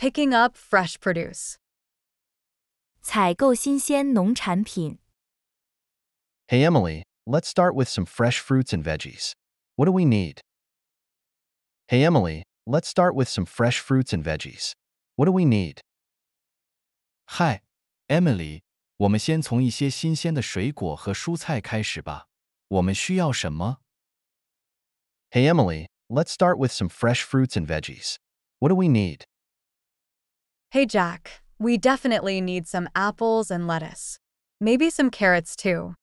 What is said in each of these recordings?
Picking up fresh produce. Hey Emily, let's start with some fresh fruits and veggies. What do we need? Hey Emily, let's start with some fresh fruits and veggies. What do we need? Hi, Emily, Hey Emily, let's start with some fresh fruits and veggies. What do we need? Hey, Jack, we definitely need some apples and lettuce. Maybe some carrots too.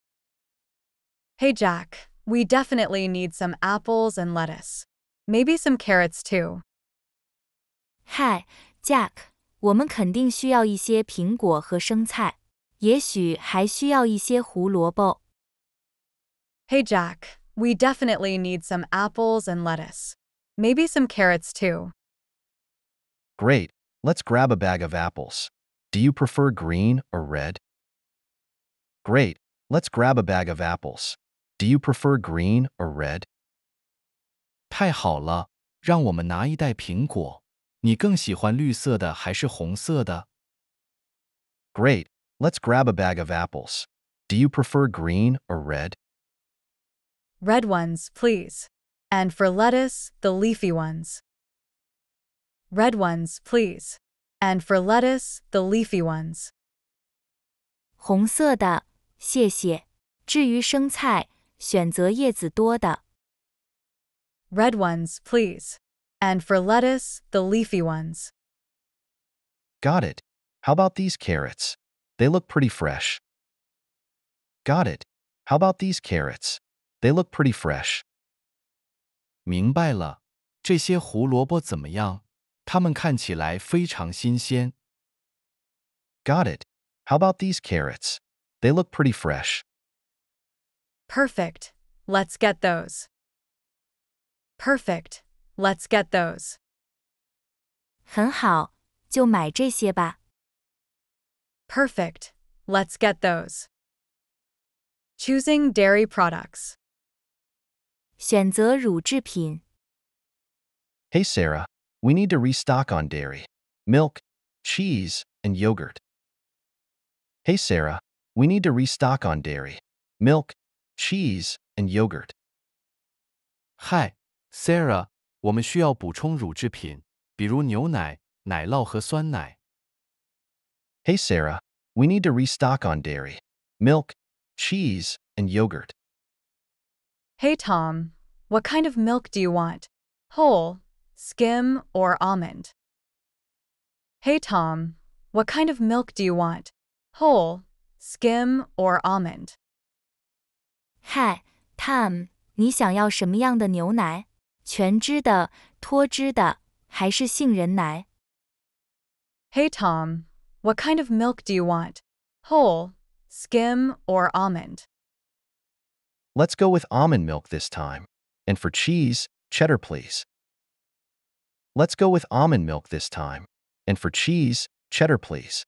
Hey, Jack, we definitely need some apples and lettuce. Maybe some carrots too. Hi, Jack, 我们肯定需要一些苹果和生菜，也许还需要一些胡萝卜。Hey, Jack, we definitely need some apples and lettuce. Maybe some carrots too. Great. Let's grab a bag of apples. Do you prefer green or red? Great, let's grab a bag of apples. Do you prefer green or red? Great. let let's grab a bag of apples. Do you prefer green or red? Red ones, please. And for lettuce, the leafy ones red ones, please. And for lettuce, the leafy ones. 红色的，谢谢。至于生菜，选择叶子多的。Red ones, please. And for lettuce, the leafy ones. Got it. How about these carrots? They look pretty fresh. Got it. How about these carrots? They look pretty fresh. 明白了，这些胡萝卜怎么样？Got it. How about these carrots? They look pretty fresh. Perfect. Let's get those. Perfect. Let's get those. Perfect. let Let's get those. Choosing dairy products. Hey, Sarah, we need to restock on dairy, milk, cheese, and yogurt. Hey Sarah, we need to restock on dairy, milk, cheese, and yogurt. Hi, Sarah, Hey Sarah, we need to restock on dairy, milk, cheese, and yogurt. Hey Tom, what kind of milk do you want? Whole, skim, or almond. Hey Tom, what kind of milk do you want? Whole, skim, or almond? Hey Tom, what kind of milk do you want? Whole, skim, or almond? Let's go with almond milk this time. And for cheese, cheddar please. Let's go with almond milk this time. And for cheese, cheddar please.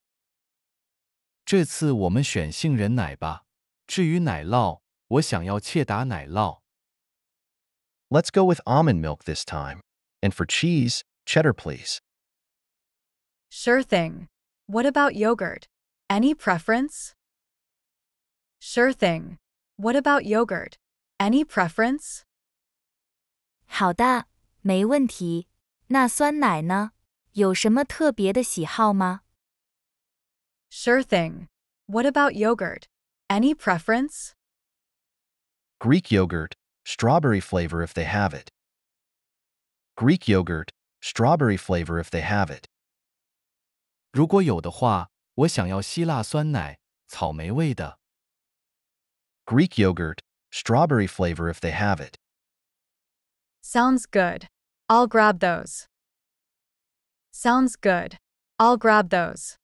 这次我们选杏仁奶吧。至于奶酪，我想要切达奶酪。Let's go with almond milk this time. And for cheese, cheddar please. Sure thing. What about yogurt? Any preference? Sure thing. What about yogurt? Any preference? 好的，没问题。那酸奶呢？有什么特别的喜好吗？Sure thing. What about yogurt? Any preference? Greek yogurt, strawberry flavor if they have it. Greek yogurt, strawberry flavor if they have it. 如果有的话，我想要希腊酸奶，草莓味的。Greek yogurt, strawberry flavor if they have it. Sounds good. I'll grab those. Sounds good. I'll grab those.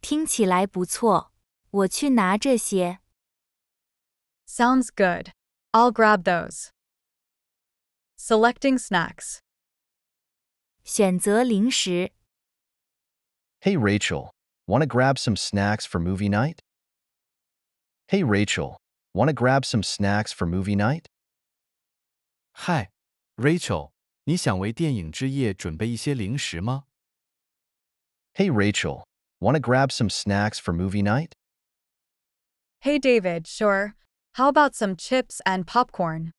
听起来不错，我去拿这些。Sounds good. I'll grab those. Selecting snacks. Hey Rachel, wanna grab some snacks for movie night? Hey Rachel, wanna grab some snacks for movie night? Hi. Rachel, 你想为电影之夜准备一些零食吗？Hey Rachel, want to grab some snacks for movie night? Hey David, sure. How about some chips and popcorn?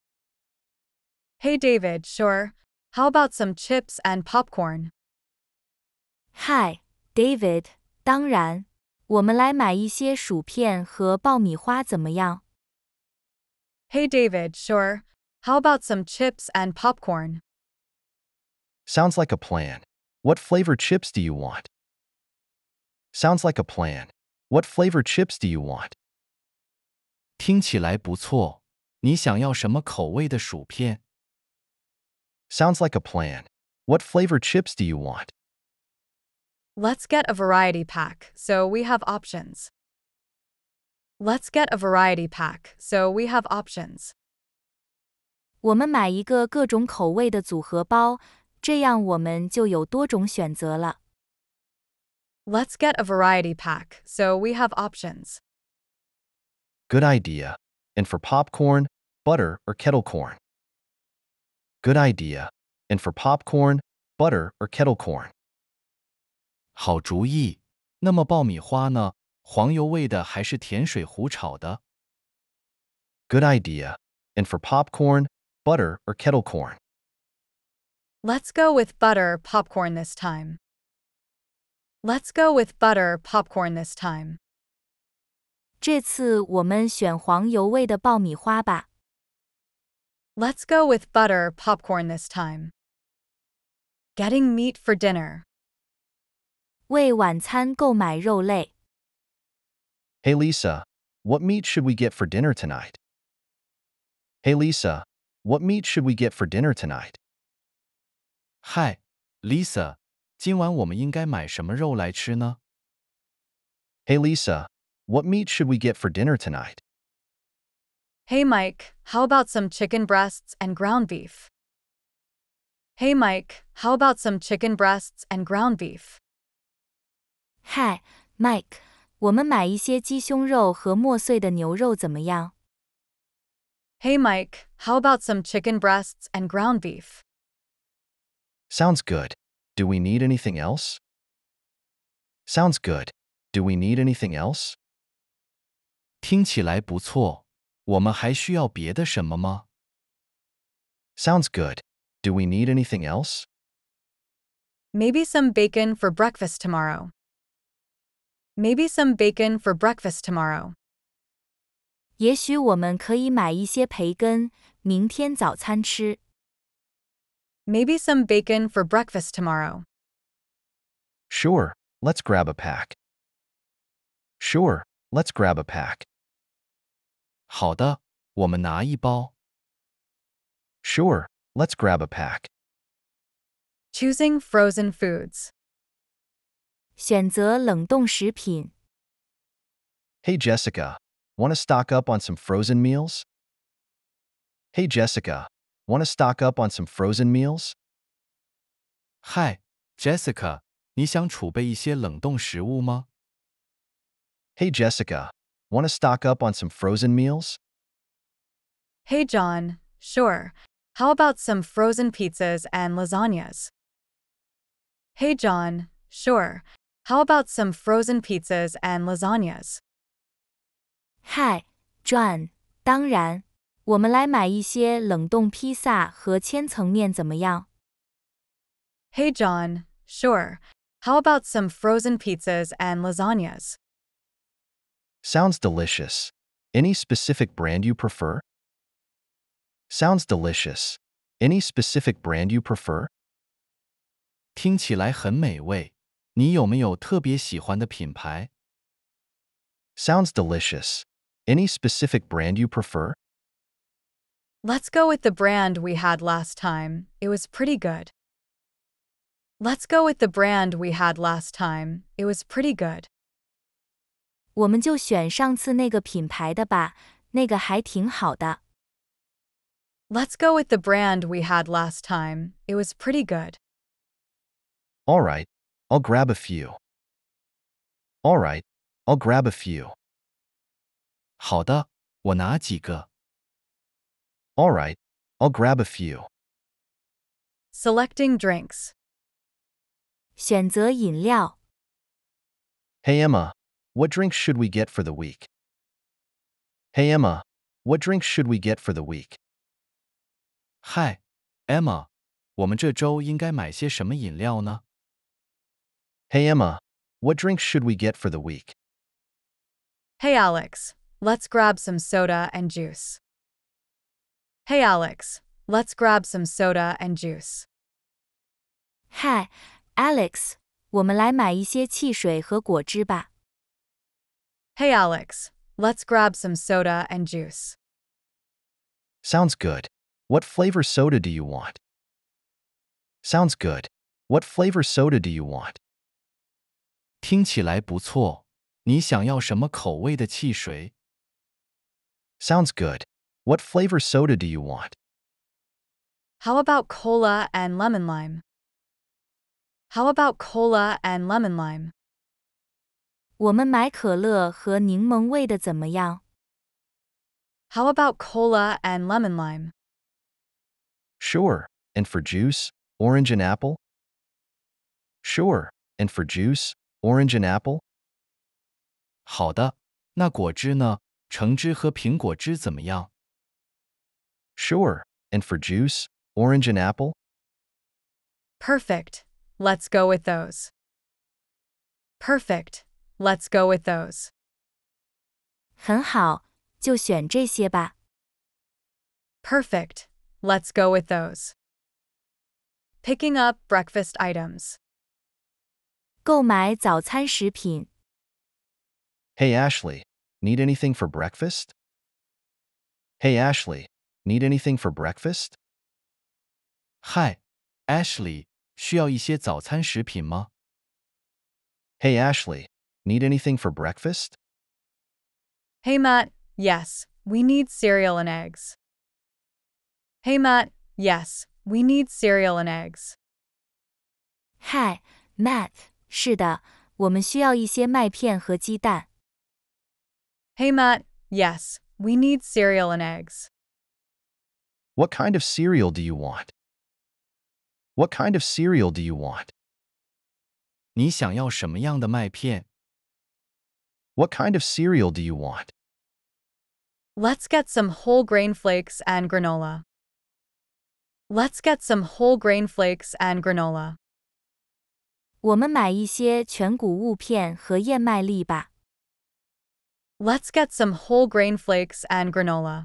Hey David, sure. How about some chips and popcorn? Hi, David. 当然，我们来买一些薯片和爆米花怎么样？Hey David, sure. How about some chips and popcorn? Sounds like a plan. What flavor chips do you want? Sounds like a plan. What flavor chips do you want? Sounds like a plan. What flavor chips do you want? Let's get a variety pack, so we have options. Let's get a variety pack, so we have options. 我们买一个各种口味的组合包，这样我们就有多种选择了。Let's get a variety pack so we have options. Good idea. And for popcorn, butter or kettle corn. Good idea. And for popcorn, butter or kettle corn. Good idea. And for popcorn, butter, or kettle corn. Let's go with butter popcorn this time. Let's go with butter popcorn this time. 这次我们选黄油味的爆米花吧。Let's go with butter popcorn this time. Getting meat for dinner. 为晚餐购买肉类。Hey Lisa, what meat should we get for dinner tonight? Hey Lisa, what meat should we get for dinner tonight? Hi, Lisa. Hey, Lisa, what meat should we get for dinner tonight? Hey Mike, how about some chicken breasts and ground beef? Hey Mike, how about some chicken breasts and ground beef? Hi, Mike, 我们买一些鸡胸肉和磨碎的牛肉怎么样？Hey Mike, how about some chicken breasts and ground beef? Sounds good. Do we need anything else? Sounds good. Do we need anything else? Sounds good. Do we need anything else? Maybe some bacon for breakfast tomorrow. Maybe some bacon for breakfast tomorrow. 也许我们可以买一些培根，明天早餐吃。Maybe some bacon for breakfast tomorrow. Sure, let's grab a pack. Sure, let's grab a pack. 好的，我们拿一包。Sure, let's grab a pack. Choosing frozen foods. 选择冷冻食品。Hey Jessica, Want to stock up on some frozen meals? Hey Jessica, want to stock up on some frozen meals? Hi, Jessica, Hey Jessica, want to stock up on some frozen meals? Hey John, sure. How about some frozen pizzas and lasagnas? Hey John, sure. How about some frozen pizzas and lasagnas? 嗨，John，当然，我们来买一些冷冻披萨和千层面怎么样？Hey John, sure. How about some frozen pizzas and lasagnas? Sounds delicious. Any specific brand you prefer? Sounds delicious. Any specific brand you prefer? Sounds delicious. Any specific brand you prefer? Let's go with the brand we had last time. It was pretty good. Let's go with the brand we had last time. It was pretty good. 我们就选上次那个品牌的吧，那个还挺好的。Let's go with the brand we had last time. It was pretty good. All right, I'll grab a few. All right, I'll grab a few. 好的，我拿几个。All right, I'll grab a few. Selecting drinks. 选择饮料。Hey Emma, what drinks should we get for the week? Hey Emma, what drinks should we get for the week? Hi, Emma, Hey Emma, what drinks should we get for the week? Hey Alex, Let's grab some soda and juice. Hey Alex, let's grab some soda and juice. Hi, Alex, Hey, Alex, let's grab some soda and juice. Sounds good. What flavor soda do you want? Sounds good. What flavor soda do you want? 听起来不错。你想要什么口味的汽水？Sounds good. What flavor soda do you want? How about cola and lemon lime? How about cola and lemon lime? How about cola and lemon lime? Sure. And for juice, orange and apple? Sure. And for juice, orange and apple? 好的，那果汁呢？橙汁和苹果汁怎么样? Sure. And for juice, orange and apple? Perfect. Let's go with those. Perfect. Let's go with those. 很好，就选这些吧。Perfect. Let's go with those. Picking up breakfast items. 购买早餐食品。Hey Ashley, Need anything for breakfast? Hey, Ashley, need anything for breakfast? Hi, Ashley, 需要一些早餐食品吗? Hey, Ashley, need anything for breakfast? Hey, Matt, yes, we need cereal and eggs. Hey, Matt, yes, we need cereal and eggs. Hi, Matt, 是的，我们需要一些麦片和鸡蛋。Hey, Matt, yes, we need cereal and eggs. What kind of cereal do you want? What kind of cereal do you want? 你想要什么样的麦片? What kind of cereal do you want? Let's get some whole grain flakes and granola. Let's get some whole grain flakes and granola. 我们买一些全谷物片和燕麦粒吧。Let's get some whole grain flakes and granola.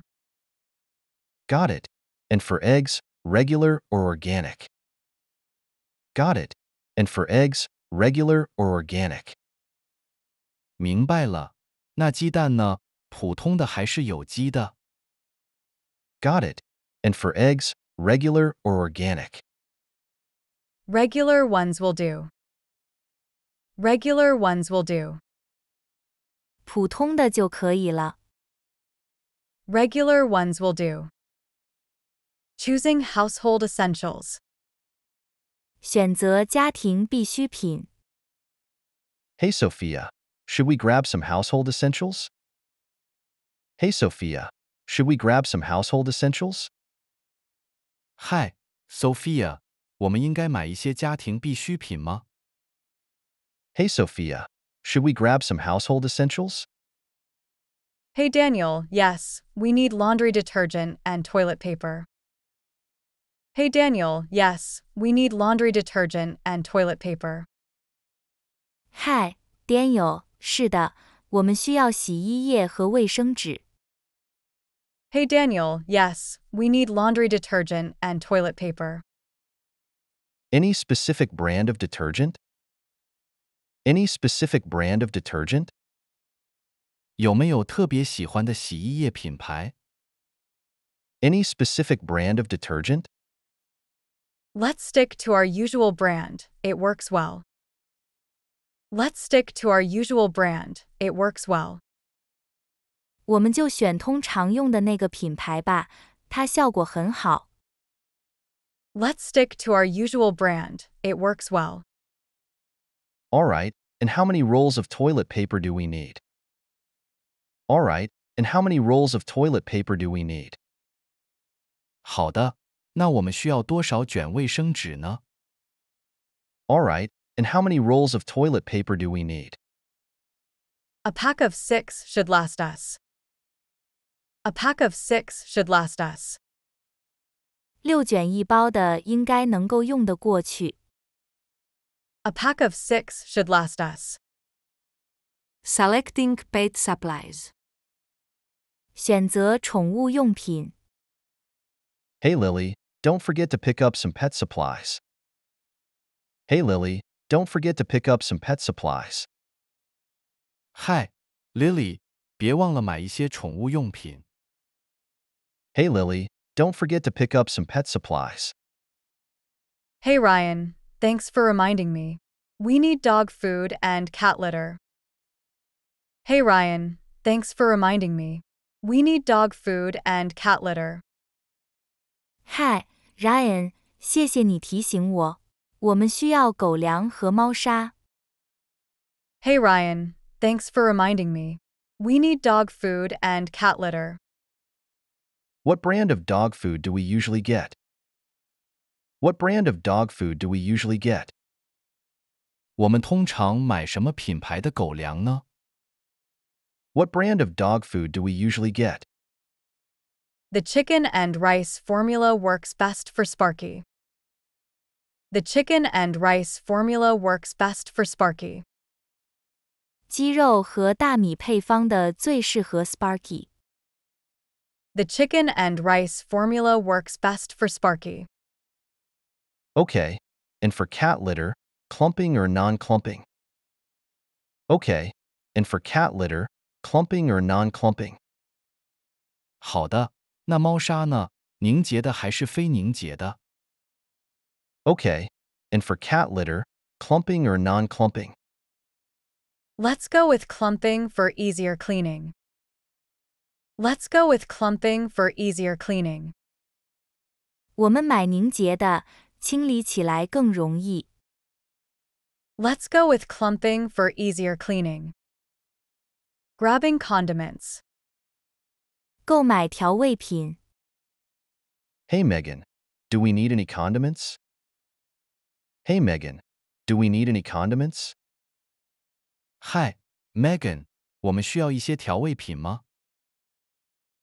Got it. And for eggs, regular or organic. Got it. And for eggs, regular or organic. Got it. And for eggs, regular or organic. Regular ones will do. Regular ones will do. 普通的就可以了。Regular ones will do. Choosing household essentials. 选择家庭必需品。Hey Sophia, should we grab some household essentials? Hey Sophia, should we grab some household essentials? Hi, Sophia, 我们应该买一些家庭必需品吗？Hey Sophia, should we grab some household essentials? Hey Daniel, yes, we need laundry detergent and toilet paper. Hey Daniel, yes, we need laundry detergent and toilet paper. Hey Daniel, yes, we need laundry detergent and toilet paper. Any specific brand of detergent? Any specific brand of detergent? 有没有特别喜欢的洗衣液品牌? Any specific brand of detergent? Let's stick to our usual brand. It works well. Let's stick to our usual brand. It works well. 我们就选通常用的那个品牌吧，它效果很好。Let's stick to our usual brand. It works well. All right, and how many rolls of toilet paper do we need? All right, and how many rolls of toilet paper do we need? Alright, and how many rolls of toilet paper do we need? A pack of six should last us. A pack of six should last us. 六卷一包的应该能够用得过去。a pack of six should last us. Selecting pet supplies. Hey Lily, don't forget to pick up some pet supplies. Hey Lily, don't forget to pick up some pet supplies. Hi, Lily, Hey Lily, don't forget to pick up some pet supplies. Hey Ryan, Thanks for reminding me. We need dog food and cat litter. Hey Ryan, thanks for reminding me. We need dog food and cat litter. Hi, Ryan, 谢谢你提醒我。我们需要狗粮和猫砂。Hey Ryan, thanks for reminding me. We need dog food and cat litter. What brand of dog food do we usually get? What brand of dog food do we usually get? What brand of dog food do we usually get? The chicken and rice formula works best for Sparky. The chicken and rice formula works best for Sparky. 鸡肉和大米配方的最适合 Sparky. The chicken and rice formula works best for Sparky. Okay. And for cat litter, clumping or non-clumping. Okay. And for cat litter, clumping or non-clumping. Okay, And for cat litter, clumping or non-clumping. Let's go with clumping for easier cleaning. Let's go with clumping for easier cleaning. 我们买凝结的，清理起来更容易。Let's go with clumping for easier cleaning. Grabbing condiments. 购买调味品。Hey Megan, do we need any condiments? Hey Megan, do we need any condiments? Hi, Megan, 我们需要一些调味品吗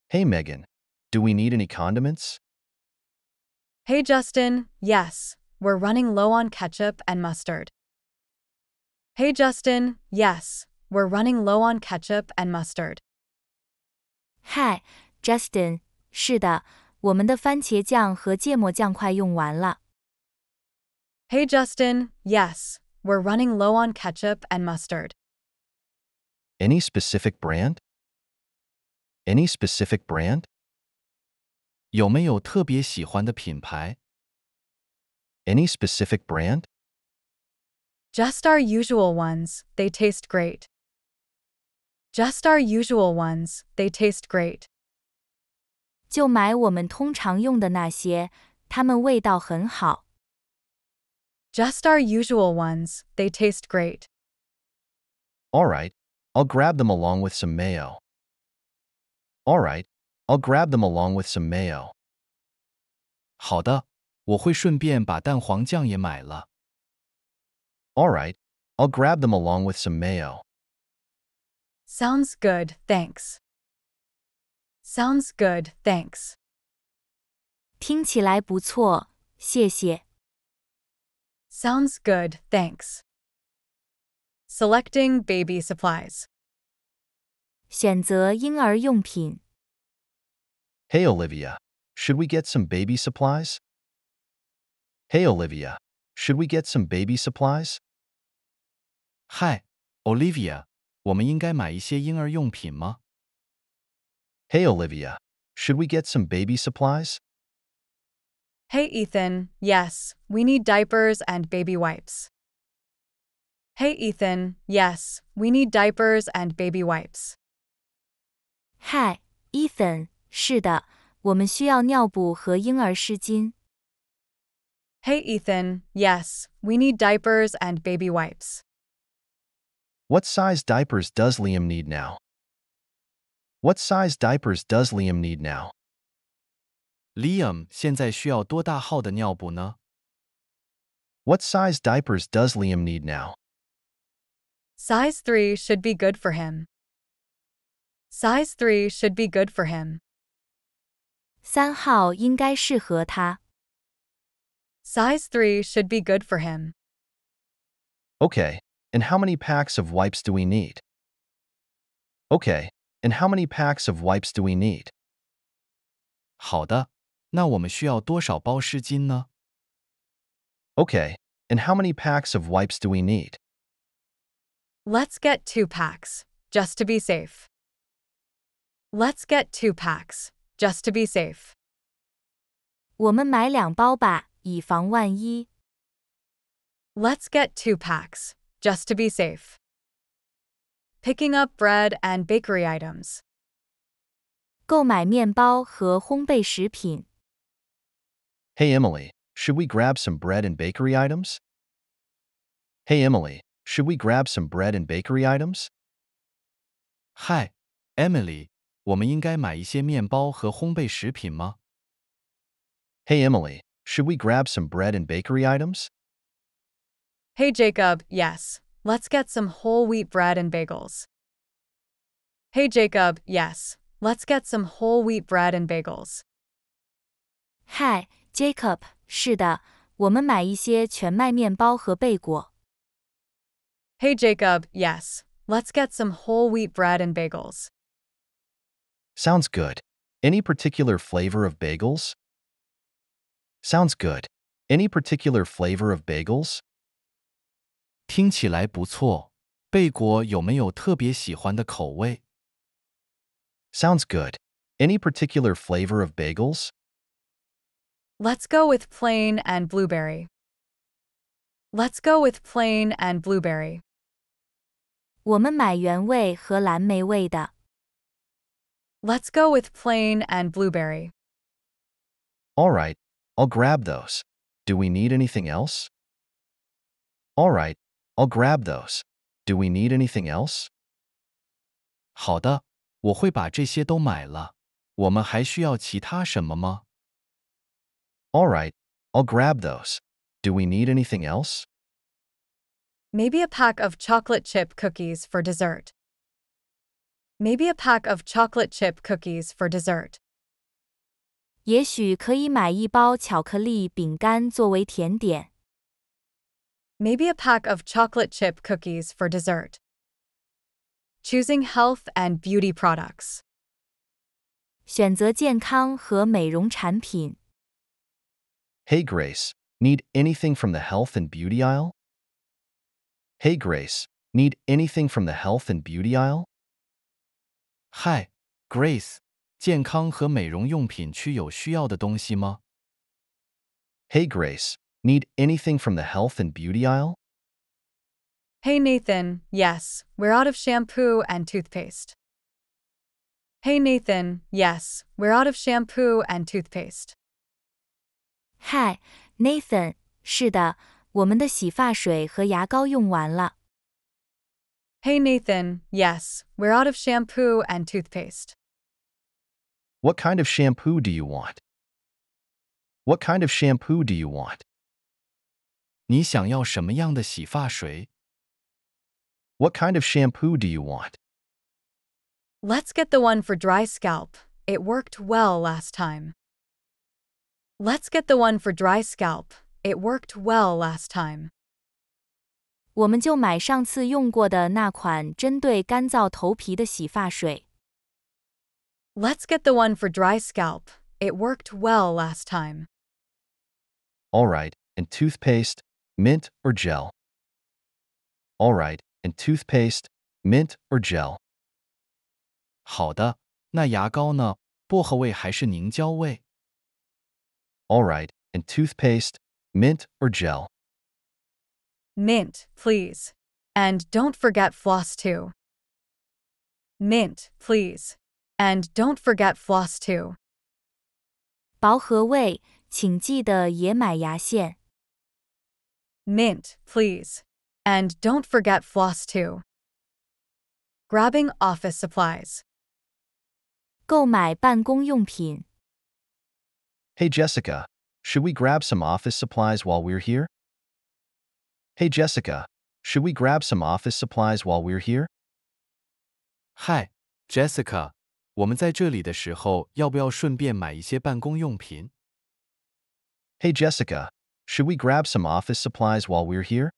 ？Hey Megan, do we need any condiments? Hey, Justin. Yes, we're running low on ketchup and mustard. Hey, Justin. Yes, we're running low on ketchup and mustard. Hi, Justin. 是的，我们的番茄酱和芥末酱快用完了。Hey, Justin. Yes, we're running low on ketchup and mustard. Any specific brand? Any specific brand? Any specific brand? Just our usual ones, they taste great. Just our usual ones, they taste great. 就买我们通常用的那些，它们味道很好。Just our usual ones, they taste great. All right, I'll grab them along with some mayo. All right, I'll grab them along with some mayo. 好的，我会顺便把蛋黄酱也买了。All right, I'll grab them along with some mayo. Sounds good, thanks. Sounds good, thanks. 听起来不错，谢谢。Sounds good, thanks. Selecting baby supplies. 选择婴儿用品。Hey Olivia, should we get some baby supplies? Hey Olivia, should we get some baby supplies? Hi, Olivia, Olivia, should we get some baby supplies? Hey Ethan, yes, we need diapers and baby wipes. Hey Ethan, yes, we need diapers and baby wipes. Hi, Ethan. 是的，我们需要尿布和婴儿湿巾。Hey Ethan, yes, we need diapers and baby wipes. What size diapers does Liam need now? What size diapers does Liam need now? Liam 现在需要多大号的尿布呢？What size diapers does Liam need now? Size 3 should be good for him. Size 3 should be good for him. 三号应该适合他。Size 3 should be good for him. Okay, and how many packs of wipes do we need? Okay, and how many packs of wipes do we need? 好的，那我们需要多少包湿巾呢？Okay, and how many packs of wipes do we need? Let's get two packs, just to be safe. Let's get two packs, just to be safe. 我们买两包吧，以防万一。Let's get two packs, just to be safe. Picking up bread and bakery items. 购买面包和烘焙食品。Hey Emily, should we grab some bread and bakery items? Hey Emily, should we grab some bread and bakery items? Hi, Emily, 我们应该买一些面包和烘焙食品吗？Hey Emily, should we grab some bread and bakery items? Hey Jacob, yes. Let's get some whole wheat bread and bagels. Hey Jacob, yes. Let's get some whole wheat bread and bagels. Hi, Jacob. Hey Jacob, yes. Let's get some whole wheat bread and bagels. Sounds good. Any particular flavor of bagels? Sounds good. Any particular flavor of bagels? Sounds good. Any particular flavor of bagels? Let's go with plain and blueberry. Let's go with plain and blueberry. 我们买原味和蓝莓味的。Let's go with plain and blueberry. All right, I'll grab those. Do we need anything else? All right, I'll grab those. Do we need anything else? All right, I'll grab those. Do we need anything else? Maybe a pack of chocolate chip cookies for dessert. Maybe a pack of chocolate chip cookies for dessert. 也许可以买一包巧克力饼干作为甜点。Maybe a pack of chocolate chip cookies for dessert. Choosing health and beauty products. 选择健康和美容产品。Hey Grace, need anything from the health and beauty aisle? Hey Grace, need anything from the health and beauty aisle? 嗨，Grace，健康和美容用品区有需要的东西吗？Hey Grace, need anything from the health and beauty aisle? Hey Nathan, yes, we're out of shampoo and toothpaste. Hey Nathan, yes, we're out of shampoo and toothpaste. Hi, Nathan, 是的，我们的洗发水和牙膏用完了。Hey Nathan, yes, we're out of shampoo and toothpaste. What kind of shampoo do you want? What kind of shampoo do you want? What kind of shampoo do you want? Let's get the one for dry scalp. It worked well last time. Let's get the one for dry scalp. It worked well last time. 我们就买上次用过的那款针对干燥头皮的洗发水。Let's get the one for dry scalp. It worked well last time. All right, and toothpaste, mint or gel. All right, and toothpaste, mint or gel. All right, and toothpaste, mint or gel. Mint, please. And don't forget floss too. Mint, please. And don't forget floss too. Mint, please. And don't forget floss too. Grabbing office supplies. Hey Jessica, should we grab some office supplies while we're here? Hey Jessica, should we grab some office supplies while we're here? Hi, Jessica. Hey Jessica, should we grab some office supplies while we're here?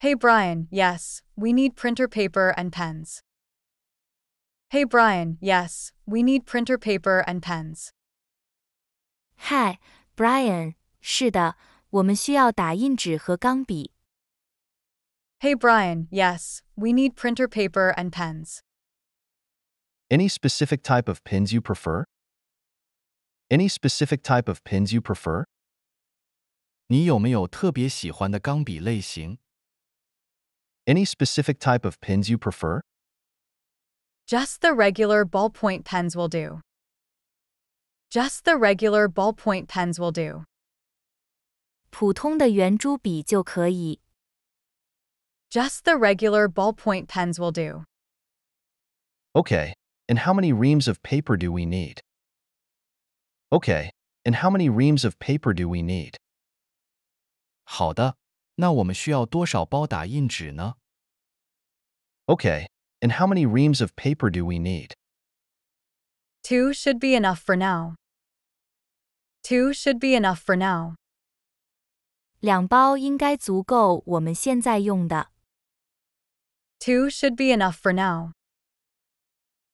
Hey Brian, yes, we need printer paper and pens. Hey Brian, yes, we need printer paper and pens. Hi, Brian. 是的，我们需要打印纸和钢笔。Hey Brian, yes, we need printer paper and pens. Any specific type of pins you prefer? Any specific type of pins you prefer? Any specific type of pins you prefer? Just the regular ballpoint pens will do. Just the regular ballpoint pens will do. 普通的圆珠笔就可以。Just the regular ballpoint pens will do. Okay, and how many reams of paper do we need? Okay, and how many reams of paper do we need? 好的，那我们需要多少包打印纸呢？Okay, and how many reams of paper do we need? Two should be enough for now. Two should be enough for now. 两包应该足够我们现在用的。Two should be enough for now.